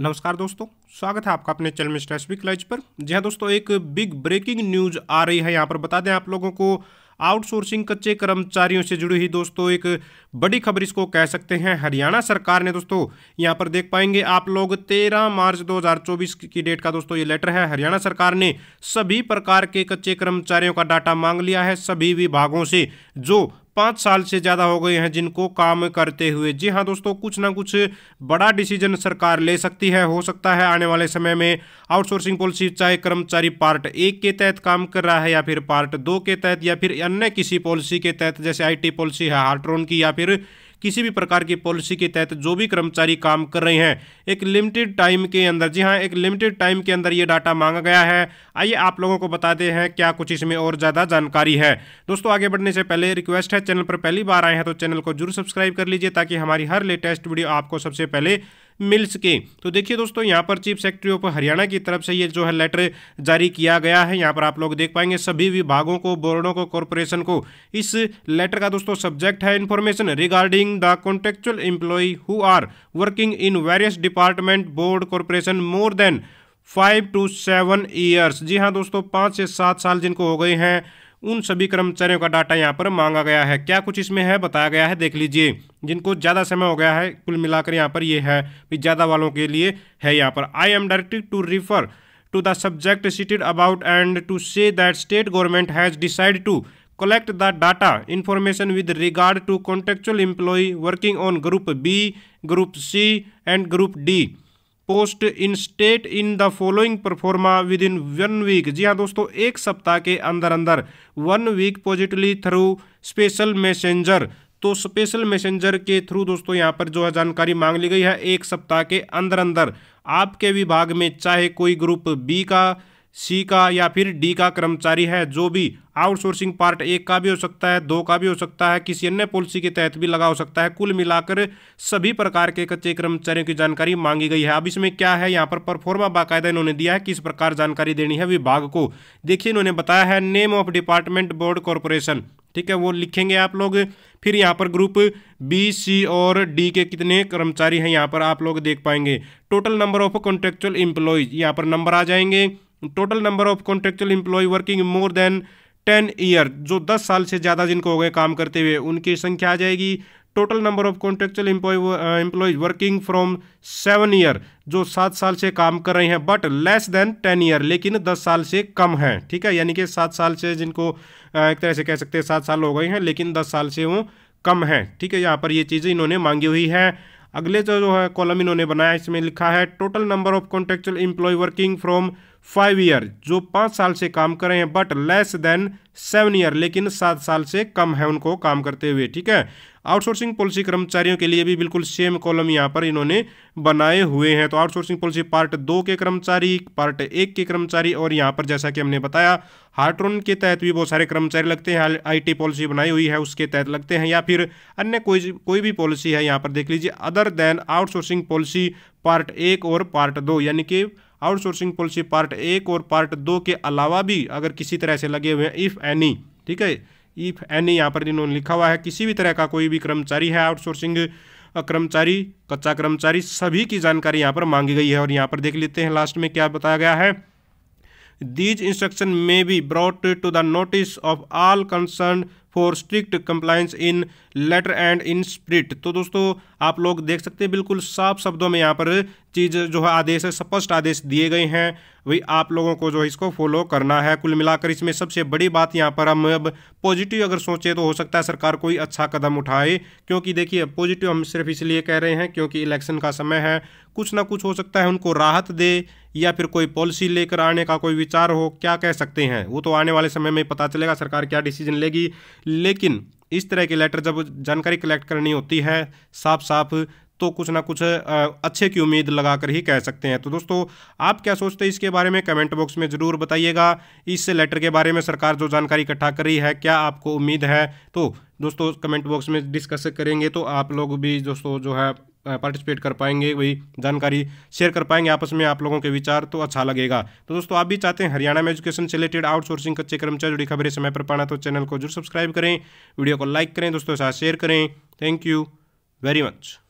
नमस्कार दोस्तों स्वागत है आपका अपने चैनल मिस्टर एस क्लाइज पर जी हाँ दोस्तों एक बिग ब्रेकिंग न्यूज आ रही है यहाँ पर बता दें आप लोगों को आउटसोर्सिंग कच्चे कर्मचारियों से जुड़ी हुई दोस्तों एक बड़ी खबर इसको कह सकते हैं हरियाणा सरकार ने दोस्तों यहाँ पर देख पाएंगे आप लोग 13 मार्च 2024 की डेट का दोस्तों ये लेटर है हरियाणा सरकार ने सभी प्रकार के कच्चे कर्मचारियों का डाटा मांग लिया है सभी विभागों से जो पाँच साल से ज़्यादा हो गए हैं जिनको काम करते हुए जी हाँ दोस्तों कुछ ना कुछ बड़ा डिसीजन सरकार ले सकती है हो सकता है आने वाले समय में आउटसोर्सिंग पॉलिसी चाहे कर्मचारी पार्ट एक के तहत काम कर रहा है या फिर पार्ट दो के तहत या फिर अन्य किसी पॉलिसी के तहत जैसे आई पॉलिसी है हार्ट्रोन की या फिर किसी भी प्रकार की पॉलिसी के तहत जो भी कर्मचारी काम कर रहे हैं एक लिमिटेड टाइम के अंदर जी हाँ एक लिमिटेड टाइम के अंदर ये डाटा मांगा गया है आइए आप लोगों को बताते हैं क्या कुछ इसमें और ज़्यादा जानकारी है दोस्तों आगे बढ़ने से पहले रिक्वेस्ट है चैनल पर पहली बार आए हैं तो चैनल को जरूर सब्सक्राइब कर लीजिए ताकि हमारी हर लेटेस्ट वीडियो आपको सबसे पहले मिल सके तो देखिए दोस्तों यहाँ पर चीफ सेक्रेटरी ऑफ हरियाणा की तरफ से ये जो है लेटर जारी किया गया है यहाँ पर आप लोग देख पाएंगे सभी विभागों को बोर्डों को कॉरपोरेशन को इस लेटर का दोस्तों सब्जेक्ट है information regarding the contractual employee who are working in various department board corporation more than five to seven years जी हाँ दोस्तों पाँच से सात साल जिनको हो गए हैं उन सभी कर्मचारियों का डाटा यहाँ पर मांगा गया है क्या कुछ इसमें है बताया गया है देख लीजिए जिनको ज़्यादा समय हो गया है कुल मिलाकर यहाँ पर ये है भी ज़्यादा वालों के लिए है यहाँ पर I am directed to refer to the subject cited about and to say that state government has decide to collect the data information with regard to contractual employee working on group B group C and group D post in state in the following proforma within one week जी हाँ दोस्तों एक सप्ताह के अंदर अंदर one week positively through special messenger तो special messenger के थ्रू दोस्तों यहाँ पर जो है जानकारी मांग ली गई है एक सप्ताह के अंदर अंदर आपके विभाग में चाहे कोई ग्रुप बी का सी का या फिर डी का कर्मचारी है जो भी आउटसोर्सिंग पार्ट एक का भी हो सकता है दो का भी हो सकता है किसी अन्य पॉलिसी के तहत भी लगा हो सकता है कुल मिलाकर सभी प्रकार के कच्चे कर्मचारियों की जानकारी मांगी गई है अब इसमें क्या है यहाँ पर परफॉर्मा बाकायदा इन्होंने दिया है किस प्रकार जानकारी देनी है विभाग को देखिए इन्होंने बताया है name of department board corporation ठीक है वो लिखेंगे आप लोग फिर यहाँ पर ग्रुप बी सी और डी के कितने कर्मचारी हैं यहाँ पर आप लोग देख पाएंगे total number of contractual employees यहाँ पर नंबर आ जाएंगे total number of contractual employee working more than ten year जो दस साल से ज़्यादा जिनको हो गए काम करते हुए उनकी संख्या आ जाएगी total number of contractual employees working from seven year जो सात साल से काम कर रहे हैं but less than ten year लेकिन दस साल से कम है ठीक है यानी कि सात साल से जिनको uh, एक तरह से कह सकते हैं सात साल हो गए हैं लेकिन दस साल से वो कम है ठीक है यहाँ पर ये चीज़ें इन्होंने मांगी हुई है अगले जो जो है कॉलम इन्होंने बनाया इसमें लिखा है total number of contractual employee working from five year जो पाँच साल से काम कर रहे हैं but less than seven year लेकिन सात साल से कम है उनको काम करते हुए ठीक है आउटसोर्सिंग पॉलिसी कर्मचारियों के लिए भी बिल्कुल सेम कॉलम यहाँ पर इन्होंने बनाए हुए हैं तो आउटसोर्सिंग पॉलिसी पार्ट दो के कर्मचारी पार्ट एक के कर्मचारी और यहाँ पर जैसा कि हमने बताया हार्ट्रोन के तहत भी बहुत सारे कर्मचारी लगते हैं आई पॉलिसी बनाई हुई है उसके तहत लगते हैं या फिर अन्य कोई कोई भी पॉलिसी है यहाँ पर देख लीजिए other than outsourcing policy part एक और पार्ट दो यानी कि आउटसोर्सिंग पॉलिसी पार्ट एक और पार्ट दो के अलावा भी अगर किसी तरह से लगे हुए हैं इफ़ एनी ठीक है इफ़ एनी यहाँ पर इन्होंने लिखा हुआ है किसी भी तरह का कोई भी कर्मचारी है आउटसोर्सिंग कर्मचारी कच्चा कर्मचारी सभी की जानकारी यहाँ पर मांगी गई है और यहाँ पर देख लेते हैं लास्ट में क्या बताया गया है these instruction may be brought to the notice of all concern for strict compliance in letter and in spirit तो दोस्तों आप लोग देख सकते हैं बिल्कुल साफ शब्दों में यहाँ पर चीज़ जो है आदेश स्पष्ट आदेश दिए गए हैं वही आप लोगों को जो है इसको फॉलो करना है कुल मिलाकर इसमें सबसे बड़ी बात यहाँ पर हम अब पॉजिटिव अगर सोचें तो हो सकता है सरकार कोई अच्छा कदम उठाए क्योंकि देखिए पॉजिटिव हम सिर्फ इसलिए कह रहे हैं क्योंकि इलेक्शन का समय है कुछ ना कुछ हो सकता है उनको राहत दे या फिर कोई पॉलिसी लेकर आने का कोई विचार हो क्या कह सकते हैं वो तो आने वाले समय में पता चलेगा सरकार क्या डिसीजन लेगी लेकिन इस तरह के लेटर जब जानकारी कलेक्ट करनी होती है साफ साफ तो कुछ ना कुछ अच्छे की उम्मीद लगाकर ही कह सकते हैं तो दोस्तों आप क्या सोचते हैं इसके बारे में कमेंट बॉक्स में ज़रूर बताइएगा इस लेटर के बारे में सरकार जो जानकारी इकट्ठा कर रही है क्या आपको उम्मीद है तो दोस्तों कमेंट बॉक्स में डिस्कस करेंगे तो आप लोग भी दोस्तों जो है पार्टिसिपेट कर पाएंगे वही जानकारी शेयर कर पाएंगे आपस में आप लोगों के विचार तो अच्छा लगेगा तो दोस्तों आप भी चाहते हैं हरियाणा में एजुकेशन से रिलेटेड आउटसोर्सिंग कच्चे कर्मचारी जुड़ी खबरें समय पर पाना तो चैनल को जरूर सब्सक्राइब करें वीडियो को लाइक करें दोस्तों के साथ शेयर करें थैंक यू वेरी मच